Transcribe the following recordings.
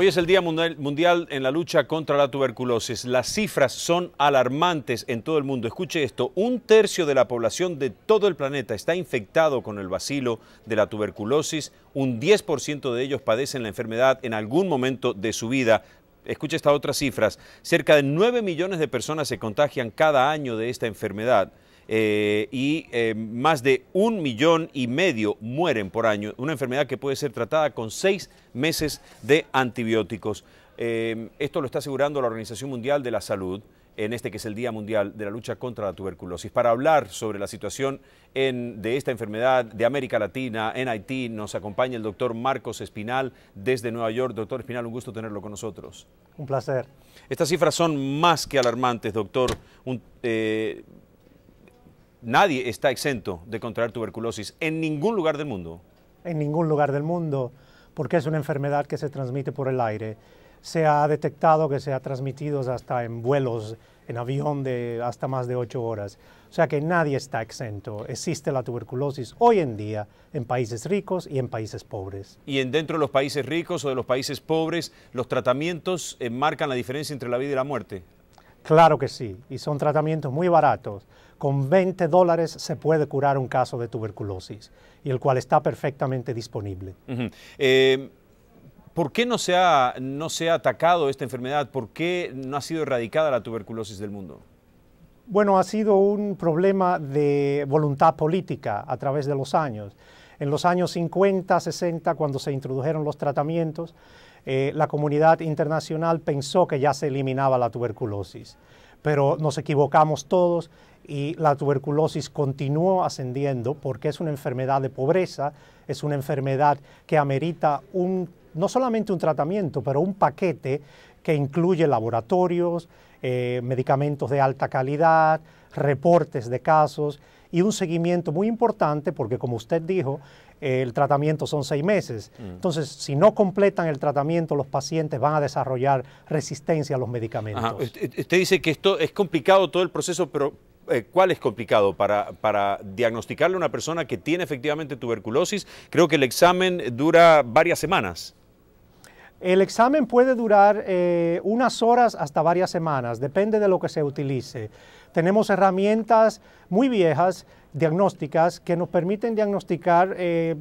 Hoy es el Día Mundial en la lucha contra la tuberculosis. Las cifras son alarmantes en todo el mundo. Escuche esto, un tercio de la población de todo el planeta está infectado con el bacilo de la tuberculosis. Un 10% de ellos padecen la enfermedad en algún momento de su vida. Escuche estas otras cifras. Cerca de 9 millones de personas se contagian cada año de esta enfermedad. Eh, y eh, más de un millón y medio mueren por año, una enfermedad que puede ser tratada con seis meses de antibióticos. Eh, esto lo está asegurando la Organización Mundial de la Salud en este que es el Día Mundial de la Lucha contra la Tuberculosis. Para hablar sobre la situación de esta enfermedad de América Latina, en Haití, nos acompaña el doctor Marcos Espinal desde Nueva York. Doctor Espinal, un gusto tenerlo con nosotros. Un placer. Estas cifras son más que alarmantes, doctor nadie está exento de contraer tuberculosis en ningún lugar del mundo. En ningún lugar del mundo, porque es una enfermedad que se transmite por el aire. Se ha detectado que se ha transmitido hasta en vuelos, en avión de hasta más de ocho horas. O sea que nadie está exento. Existe la tuberculosis hoy en día en países ricos y en países pobres. Y en dentro de los países ricos o de los países pobres, los tratamientos enmarcan eh, marcan la diferencia entre la vida y la muerte. Claro que sí, y son tratamientos muy baratos. Con 20 dólares se puede curar un caso de tuberculosis, y el cual está perfectamente disponible. Em, ¿Por qué no no se ha atacado esta enfermedad? ¿Por qué no ha sido erradicada la tuberculosis del mundo? Bueno, ha sido un problema de voluntad política a través de los años. En los años 50, 60, cuando se introdujeron los tratamientos, eh, la comunidad internacional pensó que ya se eliminaba la tuberculosis, pero nos equivocamos todos y la tuberculosis continuó ascendiendo porque es una enfermedad de pobreza, es una enfermedad que amerita un, no solamente un tratamiento, pero un paquete que incluye laboratorios, eh, medicamentos de alta calidad, reportes de casos y un seguimiento muy importante porque, como usted dijo, el tratamiento son seis meses. Mm. Entonces, si no completan el tratamiento, los pacientes van a desarrollar resistencia a los medicamentos. Eh, usted dice que esto es complicado todo el proceso, pero eh, ¿cuál es complicado para diagnosticarle a una persona que tiene efectivamente tuberculosis? Creo que el examen dura varias semanas. El examen puede durar eh, unas horas hasta varias semanas, depende de lo que se utilice. Tenemos herramientas muy viejas, diagnósticas, que nos permiten diagnosticar eh,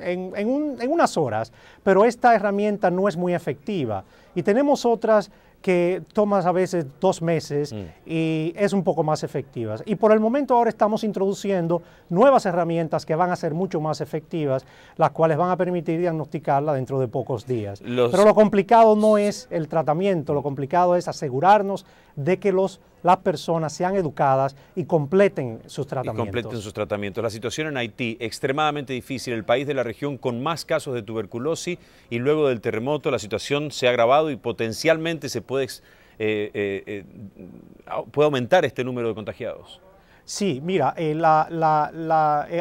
en, en unas horas, pero esta herramienta no es muy efectiva. Y tenemos otras que tomas a veces dos meses mm. y es un poco más efectiva. Y por el momento ahora estamos introduciendo nuevas herramientas que van a ser mucho más efectivas, las cuales van a permitir diagnosticarla dentro de pocos días. Pero lo complicado no es el tratamiento, lo complicado es asegurarnos de que los las personas sean educadas y completen sus tratamientos. completen sus tratamientos. La situación en Haití, extremadamente difícil, el país de la región con más casos de tuberculosis y luego del terremoto la situación se ha agravado y potencialmente se eh, eh, eh, puede, aumentar este número de contagiados? Sí, mira,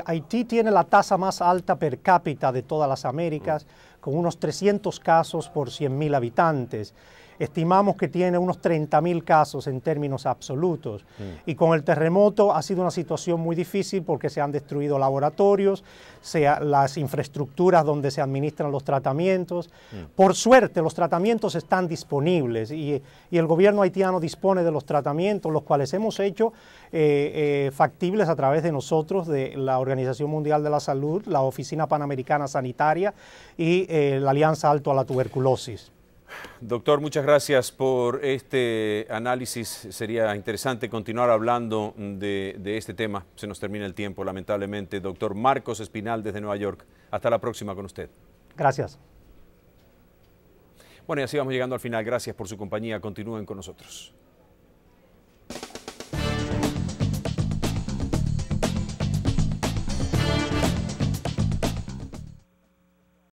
Haití tiene la tasa más alta per cápita de todas las Américas, mm. con unos 300 casos por 100.000 habitantes estimamos que tiene unos 30.000 casos en términos absolutos. Mm. Y con el terremoto ha sido una situación muy difícil porque se han destruido laboratorios, las infraestructuras donde se administran los tratamientos. Mm. Por suerte, los tratamientos están disponibles y, el gobierno haitiano dispone de los tratamientos, los cuales hemos hecho eh, eh, factibles a través de nosotros, de la Organización Mundial de la Salud, la Oficina Panamericana Sanitaria y eh, la Alianza Alto a la Tuberculosis. Doctor, muchas gracias por este análisis. Sería interesante continuar hablando de, este tema. Se nos termina el tiempo, lamentablemente. Doctor Marcos Espinal desde Nueva York. Hasta la próxima con usted. Gracias. Bueno, y así vamos llegando al final. Gracias por su compañía. Continúen con nosotros.